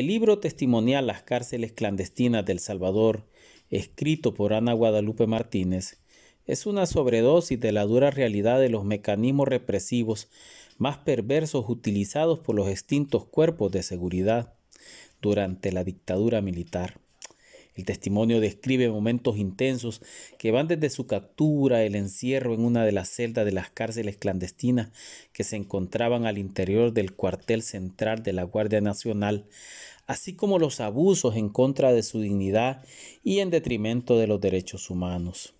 El libro testimonial Las cárceles clandestinas del Salvador, escrito por Ana Guadalupe Martínez, es una sobredosis de la dura realidad de los mecanismos represivos más perversos utilizados por los extintos cuerpos de seguridad durante la dictadura militar. El testimonio describe momentos intensos que van desde su captura, el encierro en una de las celdas de las cárceles clandestinas que se encontraban al interior del cuartel central de la Guardia Nacional, así como los abusos en contra de su dignidad y en detrimento de los derechos humanos.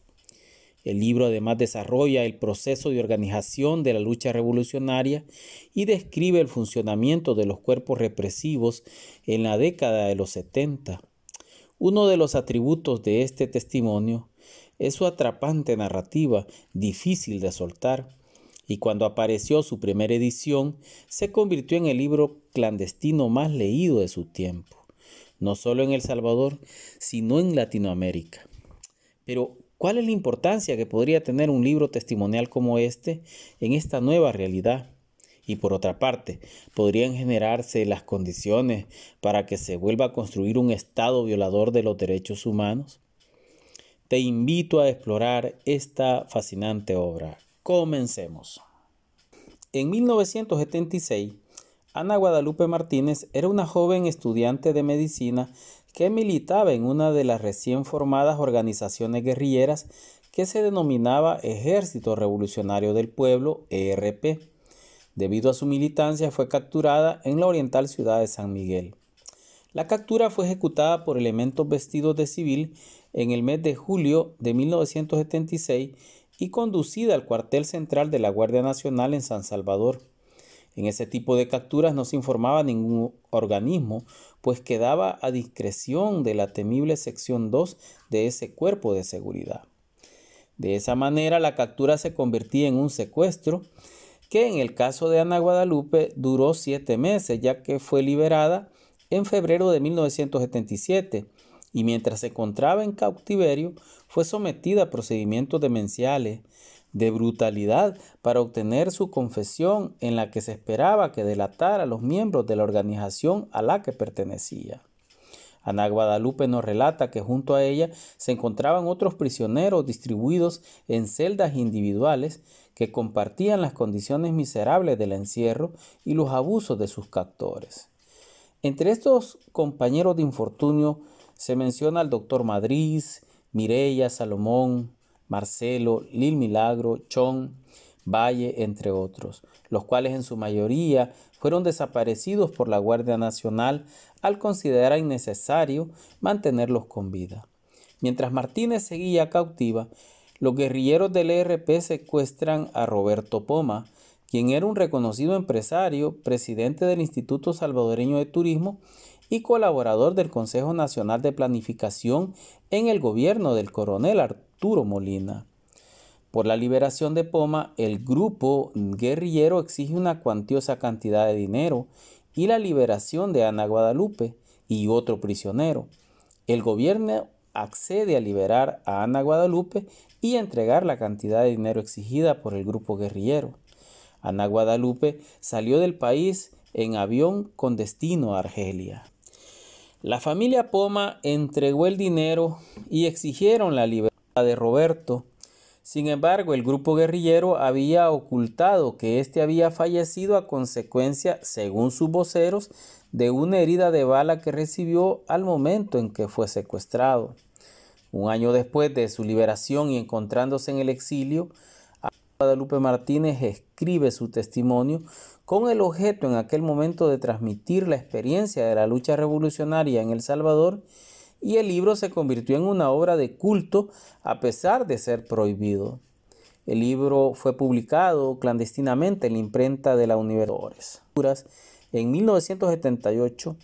El libro además desarrolla el proceso de organización de la lucha revolucionaria y describe el funcionamiento de los cuerpos represivos en la década de los 70 uno de los atributos de este testimonio es su atrapante narrativa, difícil de soltar, y cuando apareció su primera edición, se convirtió en el libro clandestino más leído de su tiempo, no solo en El Salvador, sino en Latinoamérica. Pero, ¿cuál es la importancia que podría tener un libro testimonial como este en esta nueva realidad? y por otra parte, podrían generarse las condiciones para que se vuelva a construir un Estado violador de los derechos humanos? Te invito a explorar esta fascinante obra. Comencemos. En 1976, Ana Guadalupe Martínez era una joven estudiante de medicina que militaba en una de las recién formadas organizaciones guerrilleras que se denominaba Ejército Revolucionario del Pueblo, ERP. Debido a su militancia fue capturada en la oriental ciudad de San Miguel. La captura fue ejecutada por elementos vestidos de civil en el mes de julio de 1976 y conducida al cuartel central de la Guardia Nacional en San Salvador. En ese tipo de capturas no se informaba ningún organismo, pues quedaba a discreción de la temible sección 2 de ese cuerpo de seguridad. De esa manera la captura se convertía en un secuestro que en el caso de Ana Guadalupe duró siete meses, ya que fue liberada en febrero de 1977 y mientras se encontraba en cautiverio fue sometida a procedimientos demenciales de brutalidad para obtener su confesión en la que se esperaba que delatara a los miembros de la organización a la que pertenecía. Ana Guadalupe nos relata que junto a ella se encontraban otros prisioneros distribuidos en celdas individuales que compartían las condiciones miserables del encierro y los abusos de sus captores. Entre estos compañeros de infortunio se menciona al doctor Madrid, Mireya, Salomón, Marcelo, Lil Milagro, Chon, Valle, entre otros, los cuales en su mayoría fueron desaparecidos por la Guardia Nacional al considerar innecesario mantenerlos con vida. Mientras Martínez seguía cautiva, los guerrilleros del ERP secuestran a Roberto Poma, quien era un reconocido empresario, presidente del Instituto Salvadoreño de Turismo y colaborador del Consejo Nacional de Planificación en el gobierno del coronel Arturo Molina. Por la liberación de Poma, el grupo guerrillero exige una cuantiosa cantidad de dinero y la liberación de Ana Guadalupe y otro prisionero. El gobierno accede a liberar a Ana Guadalupe y entregar la cantidad de dinero exigida por el grupo guerrillero. Ana Guadalupe salió del país en avión con destino a Argelia. La familia Poma entregó el dinero y exigieron la libertad de Roberto, sin embargo, el grupo guerrillero había ocultado que éste había fallecido a consecuencia, según sus voceros, de una herida de bala que recibió al momento en que fue secuestrado. Un año después de su liberación y encontrándose en el exilio, Guadalupe Martínez escribe su testimonio con el objeto en aquel momento de transmitir la experiencia de la lucha revolucionaria en El Salvador y el libro se convirtió en una obra de culto a pesar de ser prohibido. El libro fue publicado clandestinamente en la imprenta de la Universidad en 1978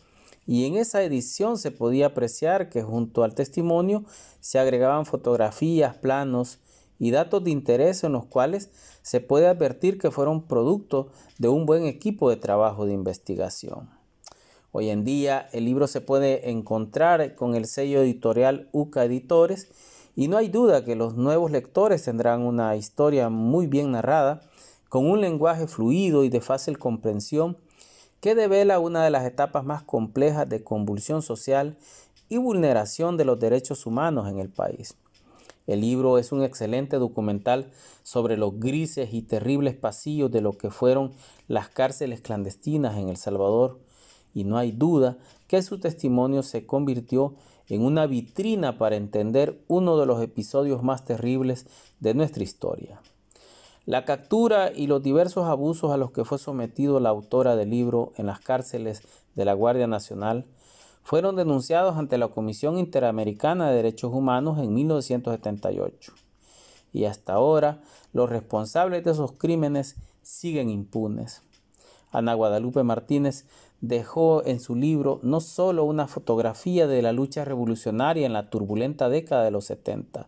y en esa edición se podía apreciar que junto al testimonio se agregaban fotografías, planos y datos de interés en los cuales se puede advertir que fueron producto de un buen equipo de trabajo de investigación. Hoy en día el libro se puede encontrar con el sello editorial UCA Editores y no hay duda que los nuevos lectores tendrán una historia muy bien narrada, con un lenguaje fluido y de fácil comprensión que devela una de las etapas más complejas de convulsión social y vulneración de los derechos humanos en el país. El libro es un excelente documental sobre los grises y terribles pasillos de lo que fueron las cárceles clandestinas en El Salvador, y no hay duda que su testimonio se convirtió en una vitrina para entender uno de los episodios más terribles de nuestra historia. La captura y los diversos abusos a los que fue sometido la autora del libro en las cárceles de la Guardia Nacional fueron denunciados ante la Comisión Interamericana de Derechos Humanos en 1978. Y hasta ahora los responsables de esos crímenes siguen impunes. Ana Guadalupe Martínez dejó en su libro no solo una fotografía de la lucha revolucionaria en la turbulenta década de los 70,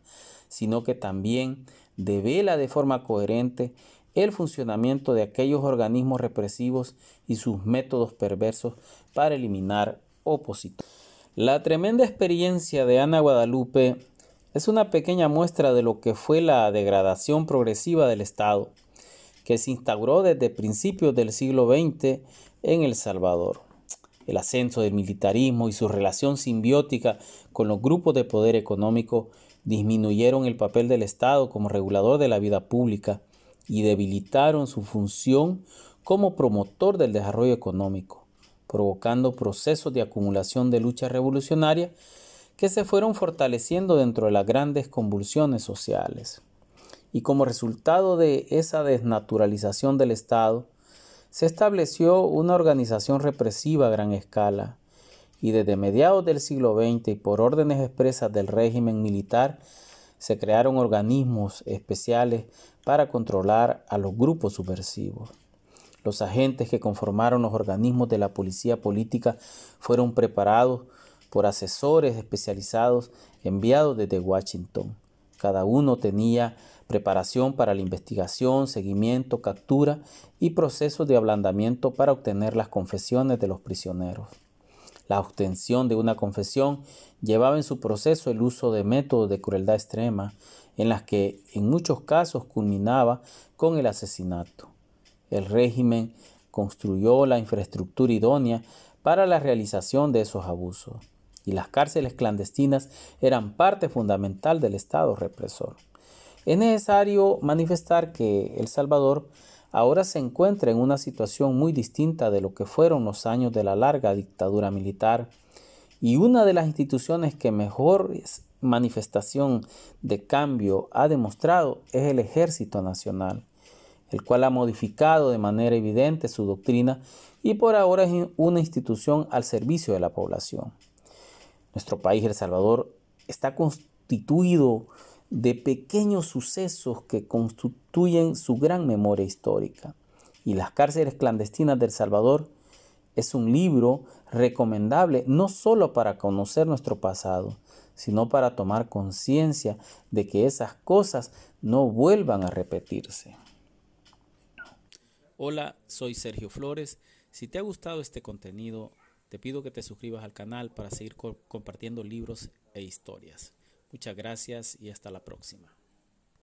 sino que también devela de forma coherente el funcionamiento de aquellos organismos represivos y sus métodos perversos para eliminar opositores. La tremenda experiencia de Ana Guadalupe es una pequeña muestra de lo que fue la degradación progresiva del Estado se instauró desde principios del siglo XX en El Salvador. El ascenso del militarismo y su relación simbiótica con los grupos de poder económico disminuyeron el papel del Estado como regulador de la vida pública y debilitaron su función como promotor del desarrollo económico, provocando procesos de acumulación de lucha revolucionaria que se fueron fortaleciendo dentro de las grandes convulsiones sociales y como resultado de esa desnaturalización del Estado, se estableció una organización represiva a gran escala y desde mediados del siglo XX y por órdenes expresas del régimen militar se crearon organismos especiales para controlar a los grupos subversivos. Los agentes que conformaron los organismos de la policía política fueron preparados por asesores especializados enviados desde Washington. Cada uno tenía preparación para la investigación, seguimiento, captura y procesos de ablandamiento para obtener las confesiones de los prisioneros. La obtención de una confesión llevaba en su proceso el uso de métodos de crueldad extrema, en las que en muchos casos culminaba con el asesinato. El régimen construyó la infraestructura idónea para la realización de esos abusos y las cárceles clandestinas eran parte fundamental del Estado represor. Es necesario manifestar que El Salvador ahora se encuentra en una situación muy distinta de lo que fueron los años de la larga dictadura militar y una de las instituciones que mejor manifestación de cambio ha demostrado es el Ejército Nacional, el cual ha modificado de manera evidente su doctrina y por ahora es una institución al servicio de la población. Nuestro país, El Salvador, está constituido de pequeños sucesos que constituyen su gran memoria histórica. Y las cárceles clandestinas de El Salvador es un libro recomendable no solo para conocer nuestro pasado, sino para tomar conciencia de que esas cosas no vuelvan a repetirse. Hola, soy Sergio Flores. Si te ha gustado este contenido, te pido que te suscribas al canal para seguir compartiendo libros e historias. Muchas gracias y hasta la próxima.